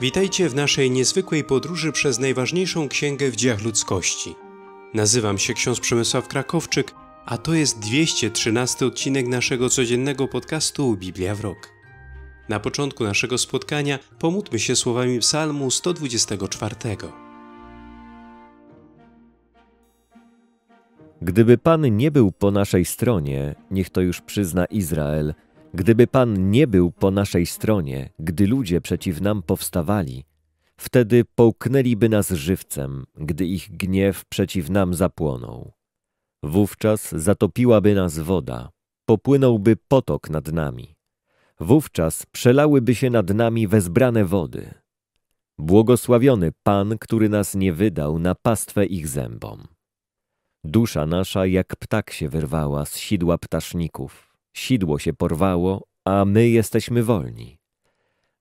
Witajcie w naszej niezwykłej podróży przez najważniejszą księgę w dziejach ludzkości. Nazywam się ksiądz Przemysław Krakowczyk, a to jest 213 odcinek naszego codziennego podcastu Biblia w rok. Na początku naszego spotkania pomódlmy się słowami Psalmu 124. Gdyby Pan nie był po naszej stronie, niech to już przyzna Izrael – Gdyby Pan nie był po naszej stronie, gdy ludzie przeciw nam powstawali, wtedy połknęliby nas żywcem, gdy ich gniew przeciw nam zapłonął. Wówczas zatopiłaby nas woda, popłynąłby potok nad nami. Wówczas przelałyby się nad nami wezbrane wody. Błogosławiony Pan, który nas nie wydał na pastwę ich zębom. Dusza nasza jak ptak się wyrwała z sidła ptaszników Sidło się porwało, a my jesteśmy wolni.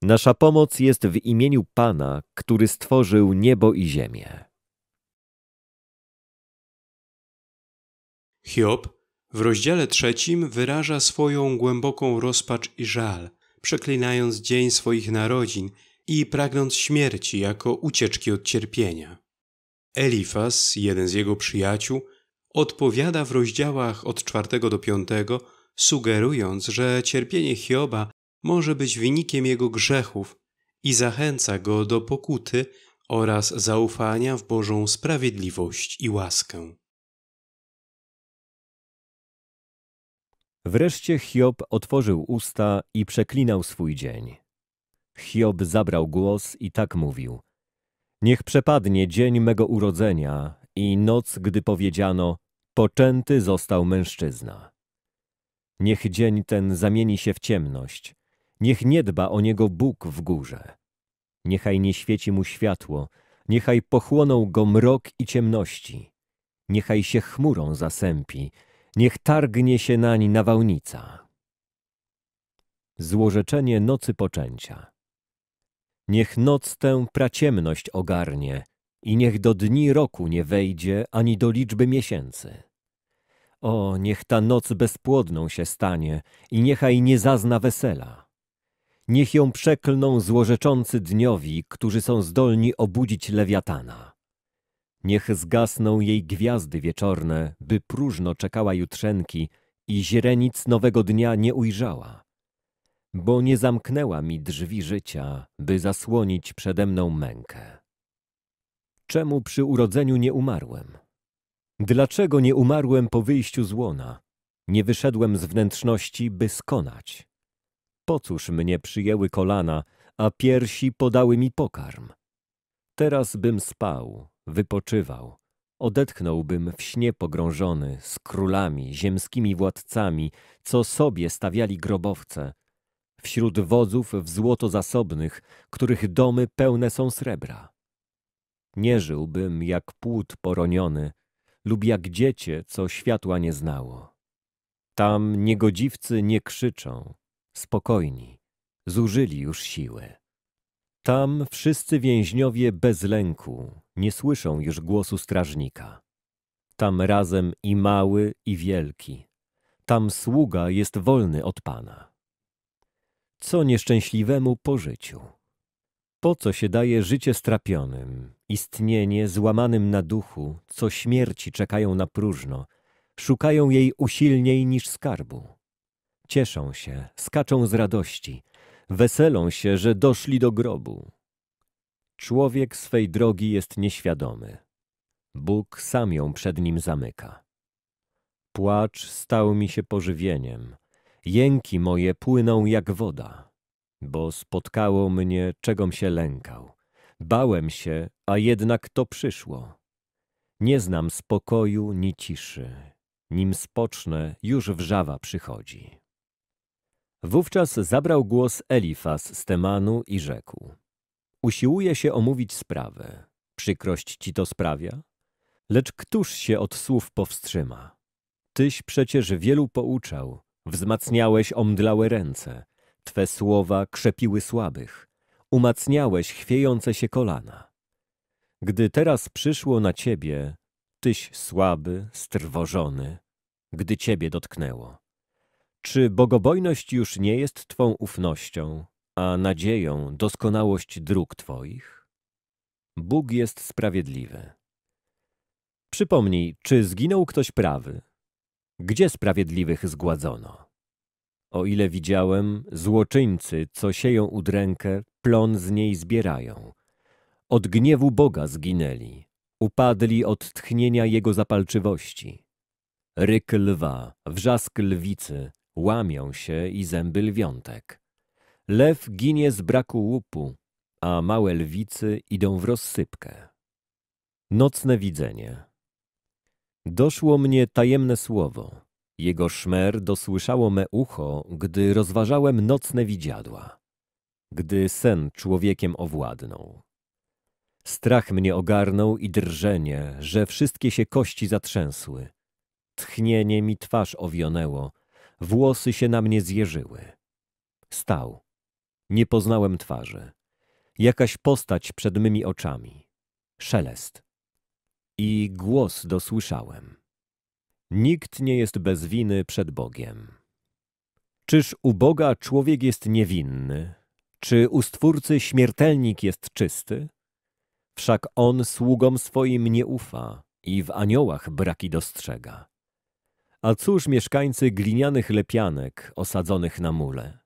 Nasza pomoc jest w imieniu Pana, który stworzył niebo i ziemię. Hiob w rozdziale trzecim wyraża swoją głęboką rozpacz i żal, przeklinając dzień swoich narodzin i pragnąc śmierci jako ucieczki od cierpienia. Elifas, jeden z jego przyjaciół, odpowiada w rozdziałach od czwartego do piątego sugerując, że cierpienie Hioba może być wynikiem jego grzechów i zachęca go do pokuty oraz zaufania w Bożą sprawiedliwość i łaskę. Wreszcie Hiob otworzył usta i przeklinał swój dzień. Hiob zabrał głos i tak mówił: Niech przepadnie dzień mego urodzenia i noc, gdy powiedziano: Poczęty został mężczyzna. Niech dzień ten zamieni się w ciemność. Niech nie dba o niego Bóg w górze. Niechaj nie świeci mu światło, niechaj pochłoną go mrok i ciemności. Niechaj się chmurą zasępi, niech targnie się nań nawałnica. Złorzeczenie nocy poczęcia. Niech noc tę praciemność ogarnie i niech do dni roku nie wejdzie ani do liczby miesięcy. O, niech ta noc bezpłodną się stanie i niechaj nie zazna wesela. Niech ją przeklną złorzeczący dniowi, którzy są zdolni obudzić lewiatana. Niech zgasną jej gwiazdy wieczorne, by próżno czekała jutrzenki i źrenic nowego dnia nie ujrzała. Bo nie zamknęła mi drzwi życia, by zasłonić przede mną mękę. Czemu przy urodzeniu nie umarłem? Dlaczego nie umarłem po wyjściu z łona? Nie wyszedłem z wnętrzności, by skonać. Po cóż mnie przyjęły kolana, a piersi podały mi pokarm? Teraz bym spał, wypoczywał. Odetchnąłbym w śnie pogrążony z królami, ziemskimi władcami, co sobie stawiali grobowce, wśród wodzów w złoto zasobnych, których domy pełne są srebra. Nie żyłbym jak płód poroniony, lub jak dziecię, co światła nie znało. Tam niegodziwcy nie krzyczą, spokojni, zużyli już siły. Tam wszyscy więźniowie bez lęku nie słyszą już głosu strażnika. Tam razem i mały, i wielki. Tam sługa jest wolny od Pana. Co nieszczęśliwemu po życiu. Po co się daje życie strapionym, istnienie złamanym na duchu, co śmierci czekają na próżno, szukają jej usilniej niż skarbu. Cieszą się, skaczą z radości, weselą się, że doszli do grobu. Człowiek swej drogi jest nieświadomy. Bóg sam ją przed nim zamyka. Płacz stał mi się pożywieniem, jęki moje płyną jak woda bo spotkało mnie, czegom się lękał. Bałem się, a jednak to przyszło. Nie znam spokoju ni ciszy. Nim spocznę, już wrzawa przychodzi. Wówczas zabrał głos Elifas z Temanu i rzekł. Usiłuje się omówić sprawę. Przykrość ci to sprawia? Lecz któż się od słów powstrzyma? Tyś przecież wielu pouczał, wzmacniałeś omdlałe ręce, Twe słowa krzepiły słabych, umacniałeś chwiejące się kolana. Gdy teraz przyszło na Ciebie, Tyś słaby, strwożony, gdy Ciebie dotknęło. Czy bogobojność już nie jest Twą ufnością, a nadzieją doskonałość dróg Twoich? Bóg jest sprawiedliwy. Przypomnij, czy zginął ktoś prawy? Gdzie sprawiedliwych zgładzono? O ile widziałem, złoczyńcy, co sieją udrękę, plon z niej zbierają. Od gniewu Boga zginęli, upadli od tchnienia Jego zapalczywości. Ryk lwa, wrzask lwicy, łamią się i zęby lwiątek. Lew ginie z braku łupu, a małe lwicy idą w rozsypkę. Nocne widzenie Doszło mnie tajemne słowo – jego szmer dosłyszało me ucho, gdy rozważałem nocne widziadła, gdy sen człowiekiem owładnął. Strach mnie ogarnął i drżenie, że wszystkie się kości zatrzęsły. Tchnienie mi twarz owionęło, włosy się na mnie zjeżyły. Stał. Nie poznałem twarzy. Jakaś postać przed mymi oczami. Szelest. I głos dosłyszałem. Nikt nie jest bez winy przed Bogiem. Czyż u Boga człowiek jest niewinny? Czy u Stwórcy śmiertelnik jest czysty? Wszak On sługom swoim nie ufa i w aniołach braki dostrzega. A cóż mieszkańcy glinianych lepianek osadzonych na mule?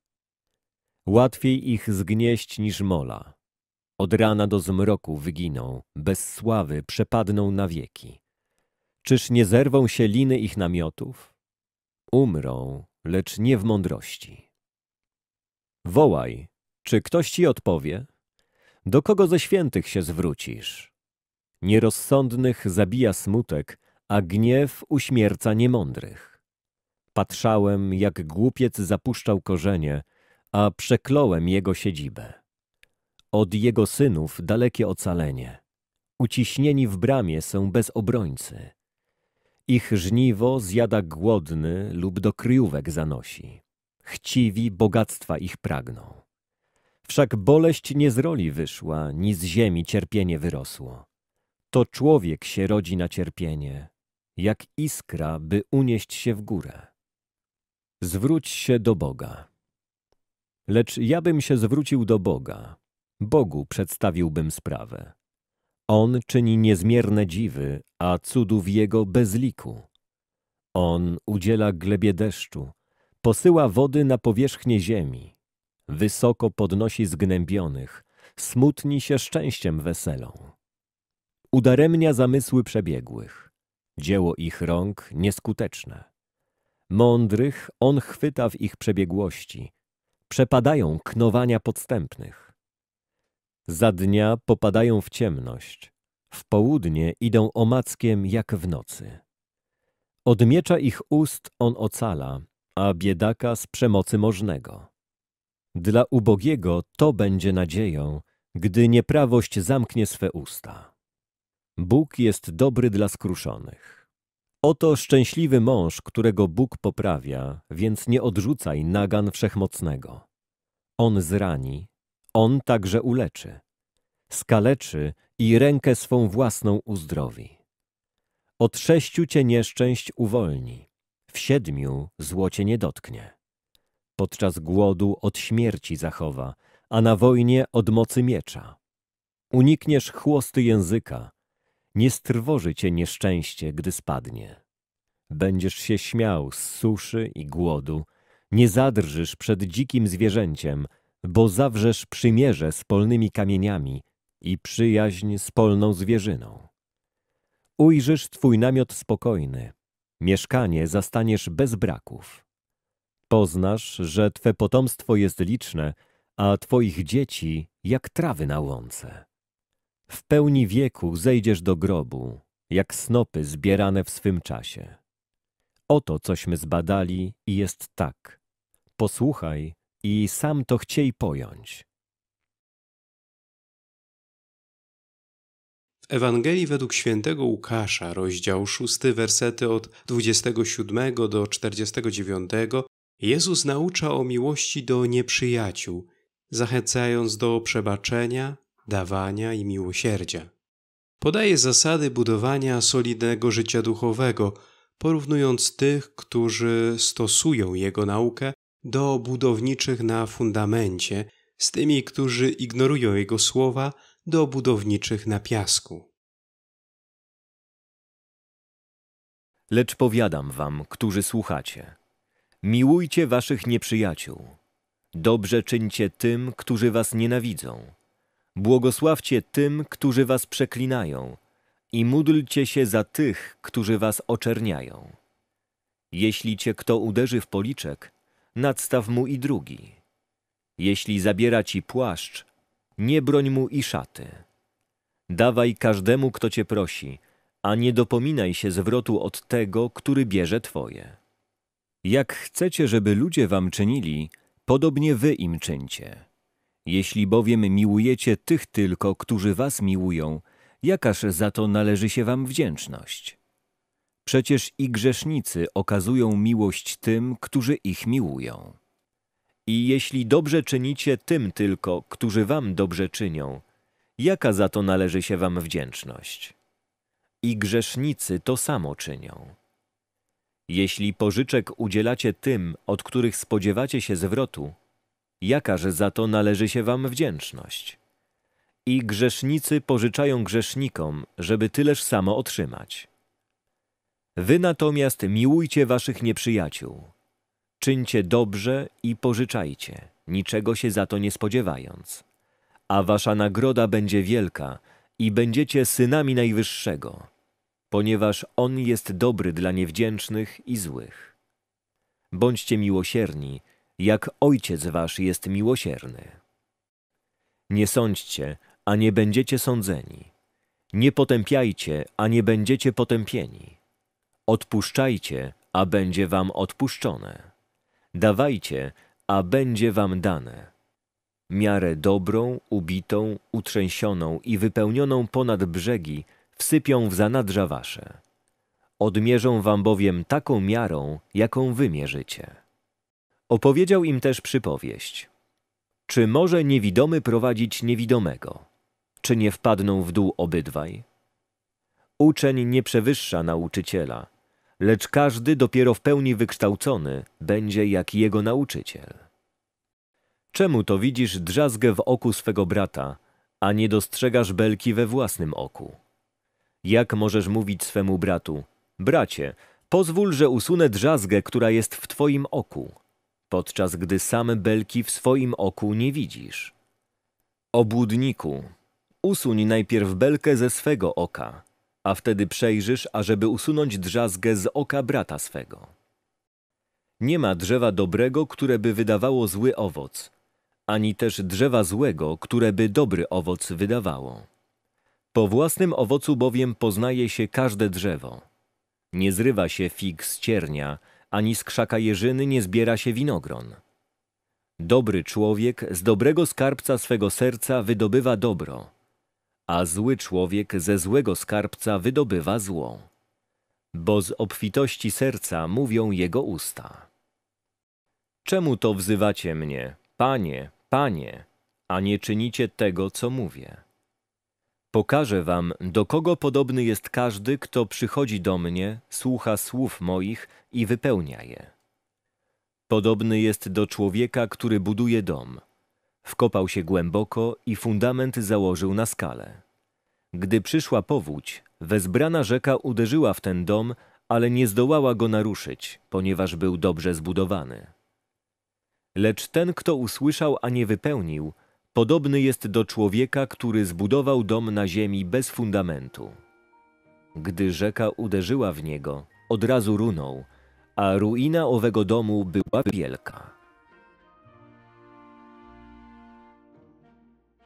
Łatwiej ich zgnieść niż mola. Od rana do zmroku wyginą, bez sławy przepadną na wieki. Czyż nie zerwą się liny ich namiotów? Umrą, lecz nie w mądrości. Wołaj, czy ktoś ci odpowie? Do kogo ze świętych się zwrócisz? Nierozsądnych zabija smutek, a gniew uśmierca niemądrych. Patrzałem, jak głupiec zapuszczał korzenie, a przekląłem jego siedzibę. Od jego synów dalekie ocalenie. Uciśnieni w bramie są bez obrońcy. Ich żniwo zjada głodny lub do kryjówek zanosi. Chciwi bogactwa ich pragną. Wszak boleść nie z roli wyszła, ni z ziemi cierpienie wyrosło. To człowiek się rodzi na cierpienie, jak iskra, by unieść się w górę. Zwróć się do Boga. Lecz ja bym się zwrócił do Boga. Bogu przedstawiłbym sprawę. On czyni niezmierne dziwy, a cudów Jego bez liku. On udziela glebie deszczu, posyła wody na powierzchnię ziemi, wysoko podnosi zgnębionych, smutni się szczęściem weselą. Udaremnia zamysły przebiegłych, dzieło ich rąk nieskuteczne. Mądrych on chwyta w ich przebiegłości, przepadają knowania podstępnych. Za dnia popadają w ciemność, w południe idą omackiem jak w nocy. Od miecza ich ust on ocala, a biedaka z przemocy możnego. Dla ubogiego to będzie nadzieją, gdy nieprawość zamknie swe usta. Bóg jest dobry dla skruszonych. Oto szczęśliwy mąż, którego Bóg poprawia, więc nie odrzucaj nagan wszechmocnego. On zrani, on także uleczy, skaleczy i rękę swą własną uzdrowi. Od sześciu cię nieszczęść uwolni, w siedmiu złocie nie dotknie. Podczas głodu od śmierci zachowa, a na wojnie od mocy miecza. Unikniesz chłosty języka, nie strwoży cię nieszczęście, gdy spadnie. Będziesz się śmiał z suszy i głodu, nie zadrżysz przed dzikim zwierzęciem, bo zawrzesz przymierze z polnymi kamieniami i przyjaźń z polną zwierzyną. Ujrzysz Twój namiot spokojny, mieszkanie zastaniesz bez braków. Poznasz, że Twe potomstwo jest liczne, a Twoich dzieci jak trawy na łące. W pełni wieku zejdziesz do grobu, jak snopy zbierane w swym czasie. Oto cośmy zbadali i jest tak. Posłuchaj, i sam to chciej pojąć. W Ewangelii według świętego Łukasza, rozdział 6, wersety od 27 do 49, Jezus naucza o miłości do nieprzyjaciół, zachęcając do przebaczenia, dawania i miłosierdzia. Podaje zasady budowania solidnego życia duchowego, porównując tych, którzy stosują jego naukę do budowniczych na fundamencie z tymi, którzy ignorują jego słowa, do budowniczych na piasku. Lecz powiadam wam, którzy słuchacie, miłujcie waszych nieprzyjaciół, dobrze czyńcie tym, którzy was nienawidzą, błogosławcie tym, którzy was przeklinają i módlcie się za tych, którzy was oczerniają. Jeśli cię kto uderzy w policzek, nadstaw mu i drugi. Jeśli zabiera ci płaszcz, nie broń mu i szaty. Dawaj każdemu, kto cię prosi, a nie dopominaj się zwrotu od tego, który bierze twoje. Jak chcecie, żeby ludzie wam czynili, podobnie wy im czyńcie. Jeśli bowiem miłujecie tych tylko, którzy was miłują, jakaż za to należy się wam wdzięczność? Przecież i grzesznicy okazują miłość tym, którzy ich miłują. I jeśli dobrze czynicie tym tylko, którzy wam dobrze czynią, jaka za to należy się wam wdzięczność? I grzesznicy to samo czynią. Jeśli pożyczek udzielacie tym, od których spodziewacie się zwrotu, jakaże za to należy się wam wdzięczność? I grzesznicy pożyczają grzesznikom, żeby tyleż samo otrzymać. Wy natomiast miłujcie waszych nieprzyjaciół. Czyńcie dobrze i pożyczajcie, niczego się za to nie spodziewając. A wasza nagroda będzie wielka i będziecie synami Najwyższego, ponieważ On jest dobry dla niewdzięcznych i złych. Bądźcie miłosierni, jak Ojciec wasz jest miłosierny. Nie sądźcie, a nie będziecie sądzeni. Nie potępiajcie, a nie będziecie potępieni Odpuszczajcie, a będzie wam odpuszczone. Dawajcie, a będzie wam dane. Miarę dobrą, ubitą, utrzęsioną i wypełnioną ponad brzegi wsypią w zanadrza wasze. Odmierzą wam bowiem taką miarą, jaką wy mierzycie. Opowiedział im też przypowieść. Czy może niewidomy prowadzić niewidomego? Czy nie wpadną w dół obydwaj? Uczeń nie przewyższa nauczyciela – lecz każdy dopiero w pełni wykształcony będzie jak jego nauczyciel. Czemu to widzisz drzazgę w oku swego brata, a nie dostrzegasz belki we własnym oku? Jak możesz mówić swemu bratu, bracie, pozwól, że usunę drzazgę, która jest w twoim oku, podczas gdy same belki w swoim oku nie widzisz? Obłudniku, usuń najpierw belkę ze swego oka, a wtedy przejrzysz, ażeby usunąć drzazgę z oka brata swego. Nie ma drzewa dobrego, które by wydawało zły owoc, ani też drzewa złego, które by dobry owoc wydawało. Po własnym owocu bowiem poznaje się każde drzewo. Nie zrywa się fig z ciernia, ani z krzaka jeżyny nie zbiera się winogron. Dobry człowiek z dobrego skarbca swego serca wydobywa dobro, a zły człowiek ze złego skarbca wydobywa zło. Bo z obfitości serca mówią jego usta. Czemu to wzywacie mnie, panie, panie, a nie czynicie tego, co mówię? Pokażę wam, do kogo podobny jest każdy, kto przychodzi do mnie, słucha słów moich i wypełnia je. Podobny jest do człowieka, który buduje dom Wkopał się głęboko i fundament założył na skalę. Gdy przyszła powódź, wezbrana rzeka uderzyła w ten dom, ale nie zdołała go naruszyć, ponieważ był dobrze zbudowany. Lecz ten, kto usłyszał, a nie wypełnił, podobny jest do człowieka, który zbudował dom na ziemi bez fundamentu. Gdy rzeka uderzyła w niego, od razu runął, a ruina owego domu była wielka.